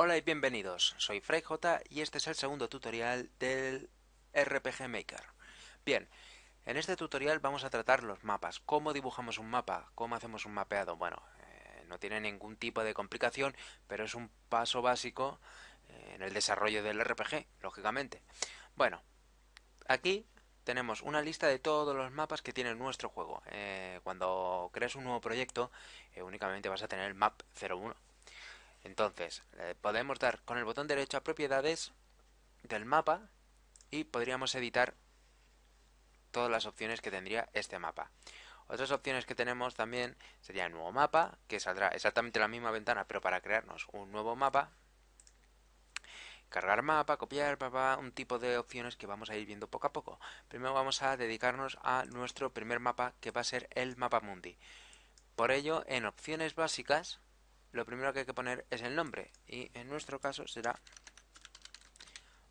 Hola y bienvenidos, soy FreyJ y este es el segundo tutorial del RPG Maker. Bien, en este tutorial vamos a tratar los mapas, cómo dibujamos un mapa, cómo hacemos un mapeado. Bueno, eh, no tiene ningún tipo de complicación, pero es un paso básico eh, en el desarrollo del RPG, lógicamente. Bueno, aquí tenemos una lista de todos los mapas que tiene nuestro juego. Eh, cuando creas un nuevo proyecto, únicamente vas a tener el map 01. Entonces, eh, podemos dar con el botón derecho a propiedades del mapa y podríamos editar todas las opciones que tendría este mapa. Otras opciones que tenemos también sería el nuevo mapa, que saldrá exactamente la misma ventana, pero para crearnos un nuevo mapa. Cargar mapa, copiar, mapa, un tipo de opciones que vamos a ir viendo poco a poco. Primero vamos a dedicarnos a nuestro primer mapa, que va a ser el mapa mundi. Por ello, en opciones básicas, lo primero que hay que poner es el nombre y en nuestro caso será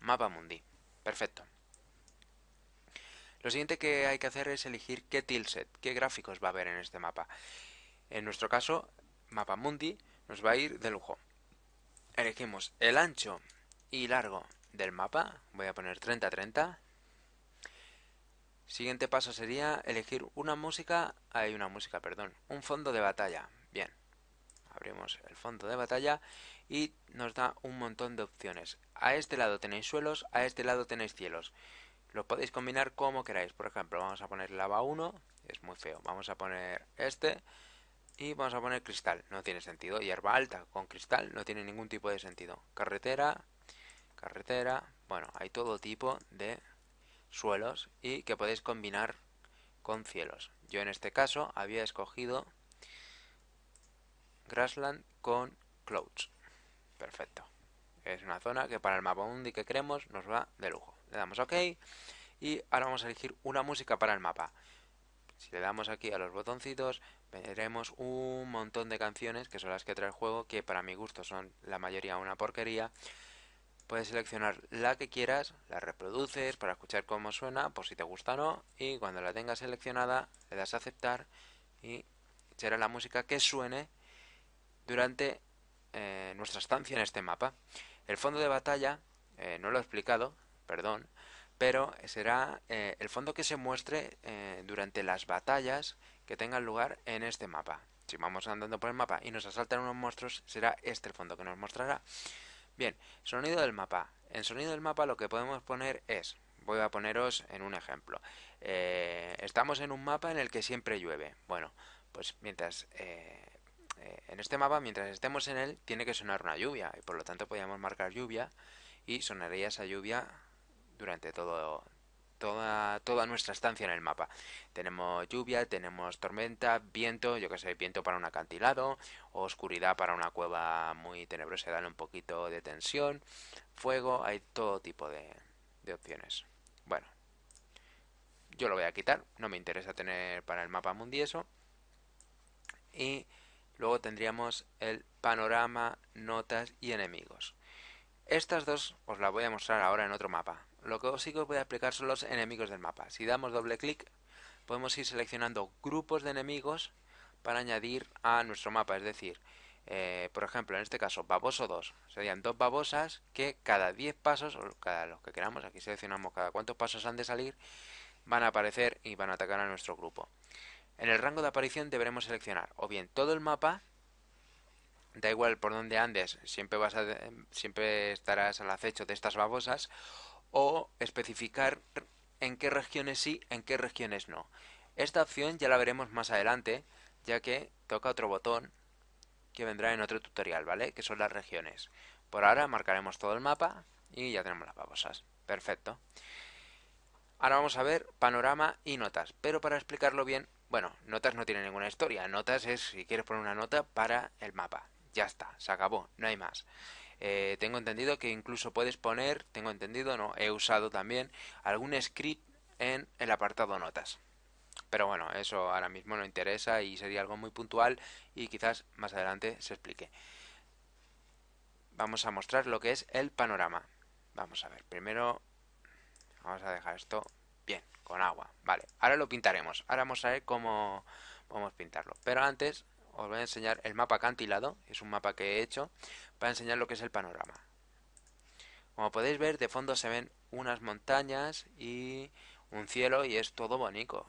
mapa mundi. Perfecto. Lo siguiente que hay que hacer es elegir qué tilset, qué gráficos va a haber en este mapa. En nuestro caso, mapa mundi nos va a ir de lujo. Elegimos el ancho y largo del mapa, voy a poner 30-30. Siguiente paso sería elegir una música, hay una música, perdón, un fondo de batalla. Bien, abrimos el fondo de batalla y nos da un montón de opciones. A este lado tenéis suelos, a este lado tenéis cielos. Los podéis combinar como queráis. Por ejemplo, vamos a poner lava 1, es muy feo. Vamos a poner este y vamos a poner cristal, no tiene sentido. Hierba alta con cristal no tiene ningún tipo de sentido. Carretera, carretera, bueno, hay todo tipo de suelos y que podéis combinar con cielos. Yo en este caso había escogido Grassland con Clouds. Perfecto. Es una zona que para el mapa mundi que queremos nos va de lujo. Le damos OK y ahora vamos a elegir una música para el mapa. Si le damos aquí a los botoncitos, veremos un montón de canciones que son las que trae el juego, que para mi gusto son la mayoría una porquería. Puedes seleccionar la que quieras, la reproduces para escuchar cómo suena, por si te gusta o no, y cuando la tengas seleccionada le das a aceptar y será la música que suene durante eh, nuestra estancia en este mapa. El fondo de batalla, eh, no lo he explicado, perdón, pero será eh, el fondo que se muestre durante las batallas que tengan lugar en este mapa. Si vamos andando por el mapa y nos asaltan unos monstruos, será este el fondo que nos mostrará. Bien, sonido del mapa. En sonido del mapa lo que podemos poner es, voy a poneros en un ejemplo. estamos en un mapa en el que siempre llueve. Bueno, pues mientras eh, en este mapa, mientras estemos en él, tiene que sonar una lluvia, y por lo tanto podríamos marcar lluvia, y sonaría esa lluvia durante todo, toda, toda nuestra estancia en el mapa. Tenemos lluvia, tenemos tormenta, viento, yo que sé, viento para un acantilado, oscuridad para una cueva muy tenebrosa, dale un poquito de tensión, fuego, hay todo tipo de, opciones. Bueno, yo lo voy a quitar, no me interesa tener para el mapa mundieso. Y Luego tendríamos el panorama, notas y enemigos. Estas dos os las voy a mostrar ahora en otro mapa. Lo que os sí que os voy a explicar son los enemigos del mapa. Si damos doble clic, podemos ir seleccionando grupos de enemigos para añadir a nuestro mapa. Es decir, eh, por ejemplo, en este caso, baboso 2. Serían dos babosas que cada 10 pasos, o cada los que queramos, aquí seleccionamos cada cuántos pasos han de salir, van a aparecer y van a atacar a nuestro grupo. En el rango de aparición deberemos seleccionar o bien todo el mapa, da igual por donde andes, siempre, estarás al acecho de estas babosas, o especificar en qué regiones sí, en qué regiones no. Esta opción ya la veremos más adelante, ya que toca otro botón que vendrá en otro tutorial, ¿vale? Que son las regiones. Por ahora marcaremos todo el mapa y ya tenemos las babosas. Perfecto. Ahora vamos a ver panorama y notas, pero para explicarlo bien, bueno, notas no tiene ninguna historia, notas es si quieres poner una nota para el mapa, ya está, se acabó, no hay más. Eh, tengo entendido que incluso puedes poner, tengo entendido, no, he usado también algún script en el apartado notas. Pero bueno, eso ahora mismo no interesa y sería algo muy puntual y quizás más adelante se explique. Vamos a mostrar lo que es el panorama. Vamos a ver, primero Vamos a dejar esto bien, con agua. Vale, ahora lo pintaremos. Ahora vamos a ver cómo vamos a pintarlo. Pero antes os voy a enseñar el mapa acantilado. Es un mapa que he hecho para enseñar lo que es el panorama. Como podéis ver, de fondo se ven unas montañas y un cielo y es todo bonito.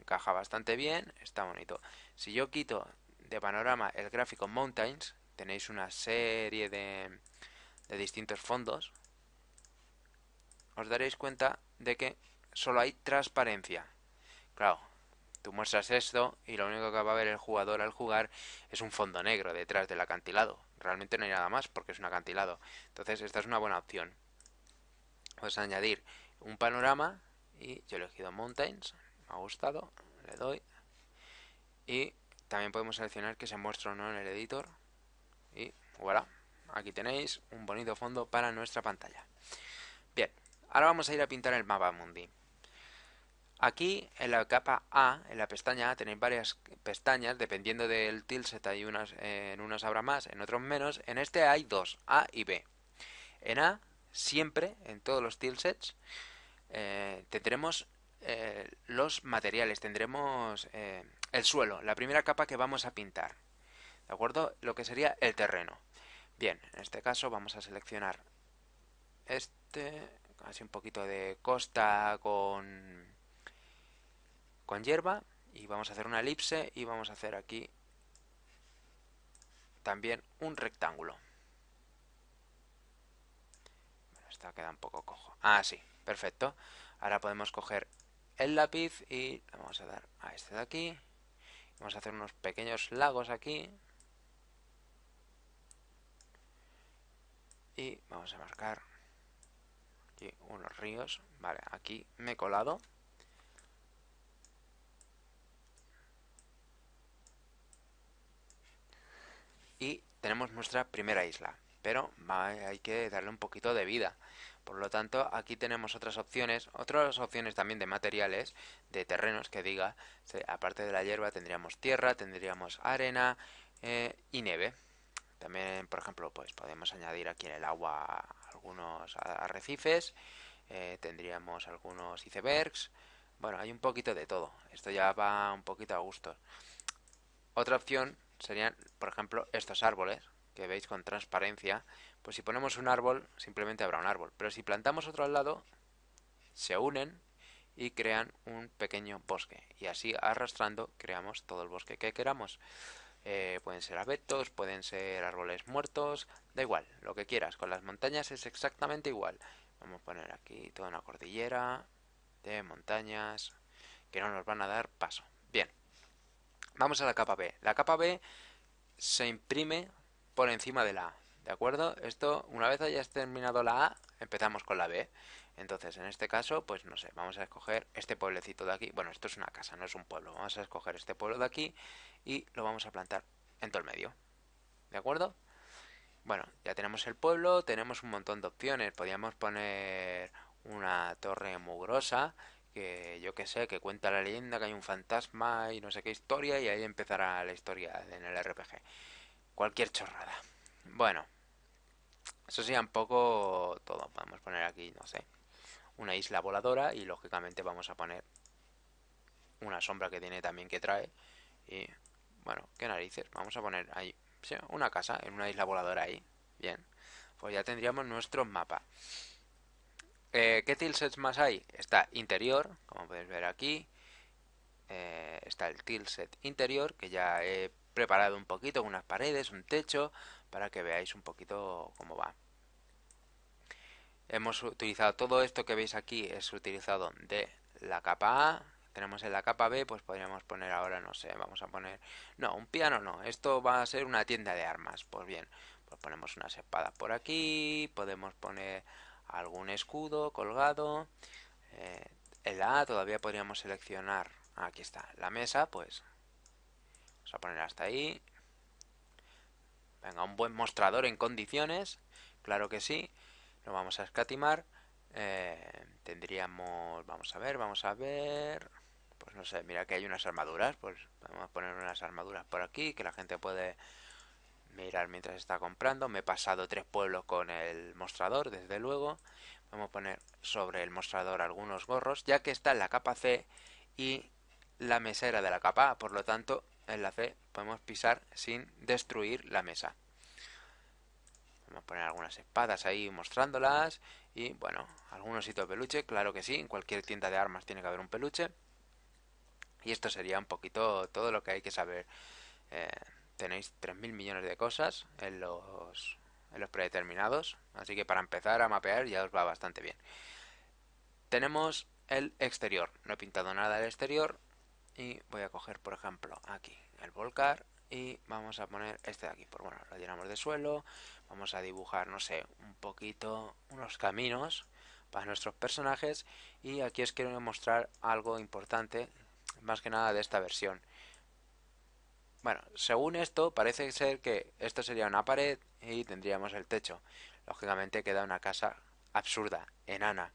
Encaja bastante bien, está bonito. Si yo quito de panorama el gráfico Mountains, tenéis una serie de, de distintos fondos os daréis cuenta de que solo hay transparencia. Claro, tú muestras esto y lo único que va a ver el jugador al jugar es un fondo negro detrás del acantilado. Realmente no hay nada más porque es un acantilado. Entonces esta es una buena opción. Vamos pues añadir un panorama y yo he elegido Mountains. Me ha gustado, le doy. Y también podemos seleccionar que se muestre o no en el editor. Y voilà, aquí tenéis un bonito fondo para nuestra pantalla. Bien, Ahora vamos a ir a pintar el mapa mundi. Aquí en la capa A, en la pestaña A, tenéis varias pestañas, dependiendo del tilset hay unas, en unas habrá más, en otros menos. En este hay dos, A y B. En A, siempre, en todos los tilsets, eh, tendremos eh, los materiales, tendremos eh, el suelo, la primera capa que vamos a pintar. ¿De acuerdo? Lo que sería el terreno. Bien, en este caso vamos a seleccionar este así un poquito de costa con, con hierba y vamos a hacer una elipse y vamos a hacer aquí también un rectángulo. Bueno, esta queda un poco cojo. Ah, sí, perfecto. Ahora podemos coger el lápiz y vamos a dar a este de aquí. Vamos a hacer unos pequeños lagos aquí. Y vamos a marcar y unos ríos. Vale, aquí me he colado. Y tenemos nuestra primera isla. Pero hay que darle un poquito de vida. Por lo tanto, aquí tenemos otras opciones, otras opciones también de materiales, de terrenos que diga. Aparte de la hierba tendríamos tierra, tendríamos arena eh, y nieve. También, por ejemplo, pues podemos añadir aquí el agua algunos arrecifes, eh, tendríamos algunos icebergs, bueno, hay un poquito de todo, esto ya va un poquito a gusto. Otra opción serían, por ejemplo, estos árboles que veis con transparencia, pues si ponemos un árbol, simplemente habrá un árbol, pero si plantamos otro al lado, se unen y crean un pequeño bosque. Y así arrastrando creamos todo el bosque que queramos. Eh, pueden ser abetos, pueden ser árboles muertos, da igual, lo que quieras. Con las montañas es exactamente igual. Vamos a poner aquí toda una cordillera de montañas que no nos van a dar paso. Bien, vamos a la capa B. La capa B se imprime por encima de la A, ¿de acuerdo? Esto, una vez hayas terminado la A, empezamos con la B. Entonces, en este caso, pues no sé, vamos a escoger este pueblecito de aquí. Bueno, esto es una casa, no es un pueblo. Vamos a escoger este pueblo de aquí y lo vamos a plantar en todo el medio. ¿De acuerdo? Bueno, ya tenemos el pueblo, tenemos un montón de opciones. Podríamos poner una torre mugrosa, que yo qué sé, que cuenta la leyenda que hay un fantasma y no sé qué historia, y ahí empezará la historia en el RPG. Cualquier chorrada. Bueno, eso sería un poco todo. a poner aquí, no sé, una isla voladora y lógicamente vamos a poner una sombra que tiene también que trae y bueno, qué narices, vamos a poner ahí una casa en una isla voladora ahí, bien, pues ya tendríamos nuestro mapa. Eh, ¿Qué tilsets más hay? Está interior, como podéis ver aquí, eh, está el tilset interior que ya he preparado un poquito, unas paredes, un techo, para que veáis un poquito cómo va. Hemos utilizado todo esto que veis aquí, es utilizado de la capa A. Tenemos en la capa B, pues podríamos poner ahora, no sé, vamos a poner... No, un piano no, esto va a ser una tienda de armas. Pues bien, pues ponemos unas espadas por aquí, podemos poner algún escudo colgado. Eh, el la A todavía podríamos seleccionar, aquí está, la mesa, pues vamos a poner hasta ahí. Venga, un buen mostrador en condiciones, claro que sí. Lo vamos a escatimar. Eh, tendríamos, vamos a ver, vamos a ver, pues no sé, mira que hay unas armaduras, pues vamos a poner unas armaduras por aquí que la gente puede mirar mientras está comprando. Me he pasado tres pueblos con el mostrador, desde luego. Vamos a poner sobre el mostrador algunos gorros, ya que está en la capa C y la mesera de la capa A, por lo tanto en la C podemos pisar sin destruir la mesa. Vamos a poner algunas espadas ahí mostrándolas. Y bueno, ¿algunos hitos de peluche, claro que sí. En cualquier tienda de armas tiene que haber un peluche. Y esto sería un poquito todo lo que hay que saber. Eh, tenéis 3.000 millones de cosas en los, en los predeterminados. Así que para empezar a mapear ya os va bastante bien. Tenemos el exterior. No he pintado nada del exterior. Y voy a coger, por ejemplo, aquí el Volcar y vamos a poner este de aquí. Pues bueno, lo llenamos de suelo, vamos a dibujar, no sé, un poquito unos caminos para nuestros personajes y aquí os quiero mostrar algo importante, más que nada de esta versión. Bueno, según esto parece ser que esto sería una pared y tendríamos el techo. Lógicamente queda una casa absurda, enana.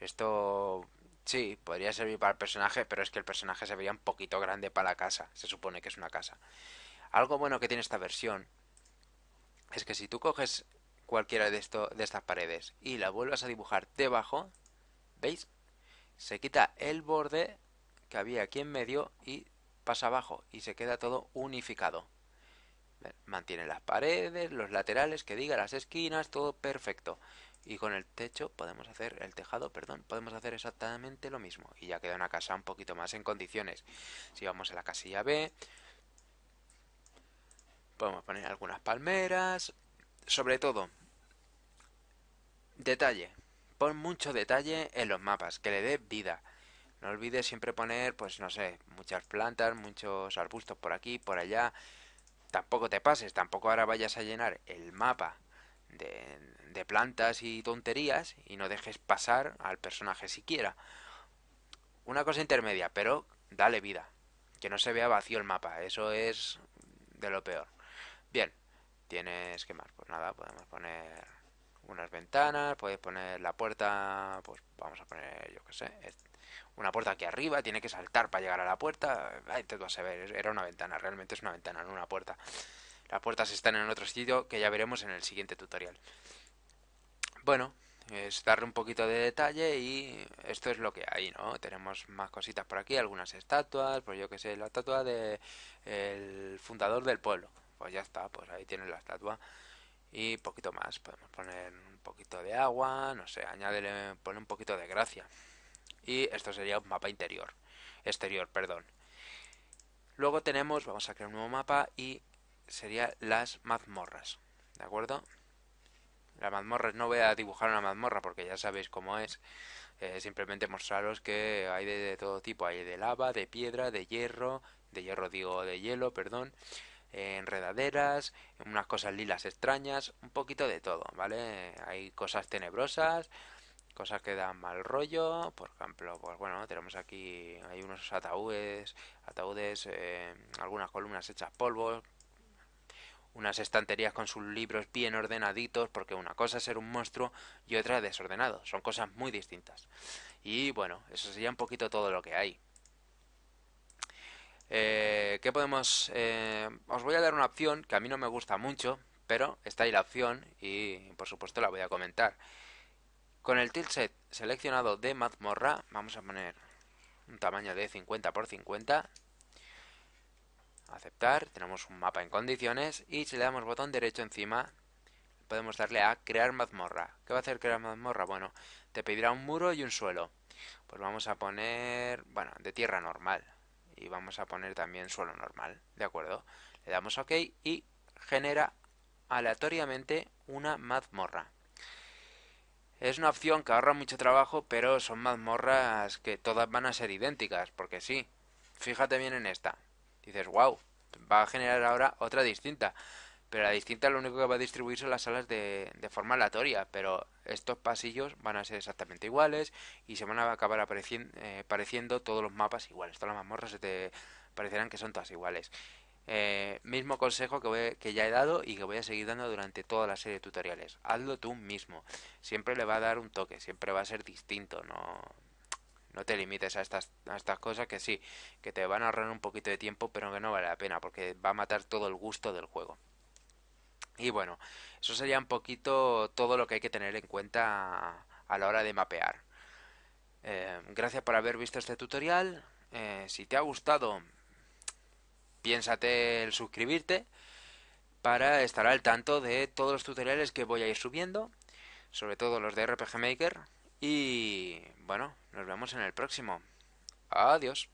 Esto Sí, podría servir para el personaje, pero es que el personaje se vería un poquito grande para la casa. Se supone que es una casa. Algo bueno que tiene esta versión es que si tú coges cualquiera de, esto, de estas paredes y la vuelvas a dibujar debajo, ¿veis? Se quita el borde que había aquí en medio y pasa abajo y se queda todo unificado. Mantiene las paredes, los laterales, que diga, las esquinas, todo perfecto. Y con el techo podemos hacer, el tejado, perdón, podemos hacer exactamente lo mismo. Y ya queda una casa un poquito más en condiciones. Si vamos a la casilla B, Podemos poner algunas palmeras. Sobre todo, detalle. Pon mucho detalle en los mapas, que le dé vida. No olvides siempre poner, pues no sé, muchas plantas, muchos arbustos por aquí, por allá. Tampoco te pases, tampoco ahora vayas a llenar el mapa de, de plantas y tonterías y no dejes pasar al personaje siquiera. Una cosa intermedia, pero dale vida. Que no se vea vacío el mapa, eso es de lo peor. Bien, tienes que más. Pues nada, podemos poner unas ventanas, puedes poner la puerta, pues vamos a poner, yo qué sé, una puerta aquí arriba, tiene que saltar para llegar a la puerta, Ahí te vas a ver, era una ventana, realmente es una ventana, no una puerta. Las puertas están en otro sitio que ya veremos en el siguiente tutorial. Bueno, es darle un poquito de detalle y esto es lo que hay, ¿no? Tenemos más cositas por aquí, algunas estatuas, pues yo qué sé, la estatua del fundador del pueblo pues ya está, pues ahí tiene la estatua. Y poquito más, podemos poner un poquito de agua, no sé, añádele, pone un poquito de gracia. Y esto sería un mapa interior, exterior, perdón. Luego tenemos, vamos a crear un nuevo mapa y sería las mazmorras, ¿de acuerdo? Las mazmorras, no voy a dibujar una mazmorra porque ya sabéis cómo es. Eh, simplemente mostraros que hay de, todo tipo, hay de lava, de piedra, de hierro, de hierro digo, de hielo, perdón, enredaderas, unas cosas lilas extrañas, un poquito de todo, ¿vale? Hay cosas tenebrosas, cosas que dan mal rollo, por ejemplo, pues bueno, tenemos aquí, hay unos ataúdes, ataúdes, eh, algunas columnas hechas polvo, unas estanterías con sus libros bien ordenaditos, porque una cosa es ser un monstruo y otra desordenado, son cosas muy distintas. Y bueno, eso sería un poquito todo lo que hay. Eh, ¿Qué podemos...? Eh, os voy a dar una opción que a mí no me gusta mucho, pero está ahí la opción y por supuesto la voy a comentar. Con el tilt set seleccionado de mazmorra, vamos a poner un tamaño de 50 por 50. Aceptar, tenemos un mapa en condiciones y si le damos botón derecho encima podemos darle a crear mazmorra. ¿Qué va a hacer crear mazmorra? Bueno, te pedirá un muro y un suelo. Pues vamos a poner, bueno, de tierra normal y vamos a poner también suelo normal, ¿de acuerdo? Le damos OK y genera aleatoriamente una mazmorra. Es una opción que ahorra mucho trabajo, pero son mazmorras que todas van a ser idénticas, porque sí. Fíjate bien en esta. Dices, wow, va a generar ahora otra distinta pero la distinta lo único que va a distribuir son las salas de, forma aleatoria, pero estos pasillos van a ser exactamente iguales y se van a acabar apareciendo, eh, todos los mapas iguales, todas las mazmorras se te parecerán que son todas iguales. Eh, mismo consejo que, que, ya he dado y que voy a seguir dando durante toda la serie de tutoriales. Hazlo tú mismo. Siempre le va a dar un toque, siempre va a ser distinto. No, no te limites a estas, a estas cosas que sí, que te van a ahorrar un poquito de tiempo, pero que no vale la pena porque va a matar todo el gusto del juego. Y bueno, eso sería un poquito todo lo que hay que tener en cuenta a la hora de mapear. Eh, gracias por haber visto este tutorial. Eh, si te ha gustado, piénsate el suscribirte para estar al tanto de todos los tutoriales que voy a ir subiendo, sobre todo los de RPG Maker. Y bueno, nos vemos en el próximo. Adiós.